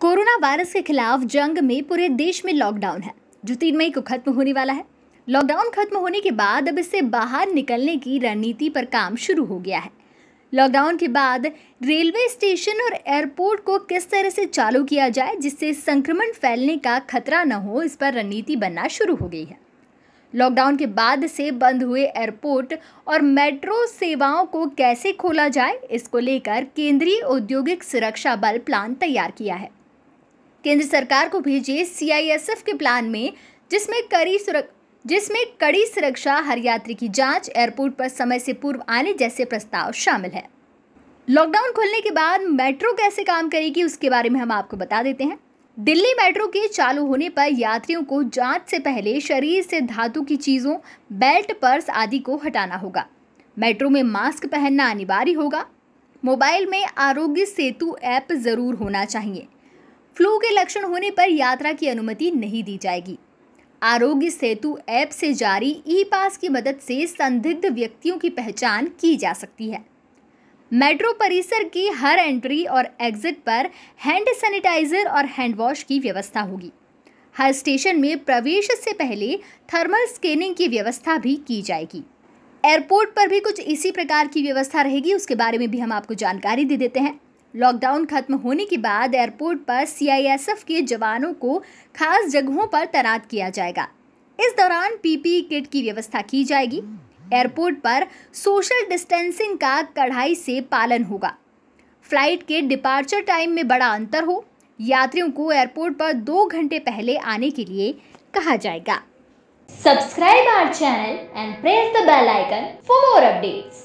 corona virus के खिलाफ जंग में पूरे देश में लॉकडाउन है जो तीन मई को खत्म होने वाला है लॉकडाउन खत्म होने के बाद अब इससे बाहर निकलने की रणनीति पर काम शुरू हो गया है लॉकडाउन के बाद रेलवे स्टेशन और एयरपोर्ट को किस तरह से चालू किया जाए जिससे संक्रमण फैलने का खतरा न हो इस पर रणनीति बनना शुरू हो गई है लॉकडाउन के बाद से बंद हुए एयरपोर्ट और मेट्रो सेवाओं को कैसे खोला जाए इसको लेकर केंद्रीय औद्योगिक सुरक्षा बल प्लान तैयार किया है केंद्र सरकार को भेजे सीआईएसएफ के प्लान में जिसमें कड़ी सुरक्षा जिसमें कड़ी सुरक्षा हर यात्री की जांच एयरपोर्ट पर समय से पूर्व आने जैसे प्रस्ताव शामिल है लॉकडाउन खुलने के बाद मेट्रो कैसे काम करेगी उसके बारे में हम आपको बता देते हैं दिल्ली मेट्रो के चालू होने पर यात्रियों को जांच से पहले शरीर से धातु की चीज़ों बेल्ट पर्स आदि को हटाना होगा मेट्रो में मास्क पहनना अनिवार्य होगा मोबाइल में आरोग्य सेतु ऐप ज़रूर होना चाहिए फ्लू के लक्षण होने पर यात्रा की अनुमति नहीं दी जाएगी आरोग्य सेतु ऐप से जारी ई पास की मदद से संदिग्ध व्यक्तियों की पहचान की जा सकती है मेट्रो परिसर की हर एंट्री और एग्जिट पर हैंड सैनिटाइजर और हैंड वॉश की व्यवस्था होगी हर स्टेशन में प्रवेश से पहले थर्मल स्कैनिंग की व्यवस्था भी की जाएगी एयरपोर्ट पर भी कुछ इसी प्रकार की व्यवस्था रहेगी उसके बारे में भी हम आपको जानकारी दे देते हैं लॉकडाउन खत्म होने के बाद एयरपोर्ट पर सीआईएसएफ के जवानों को खास जगहों पर तैनात किया जाएगा इस दौरान पीपीई e किट की व्यवस्था की जाएगी एयरपोर्ट पर सोशल डिस्टेंसिंग का कड़ाई से पालन होगा फ्लाइट के डिपार्चर टाइम में बड़ा अंतर हो यात्रियों को एयरपोर्ट पर दो घंटे पहले आने के लिए कहा जाएगा subscribe our channel and press the bell icon for more updates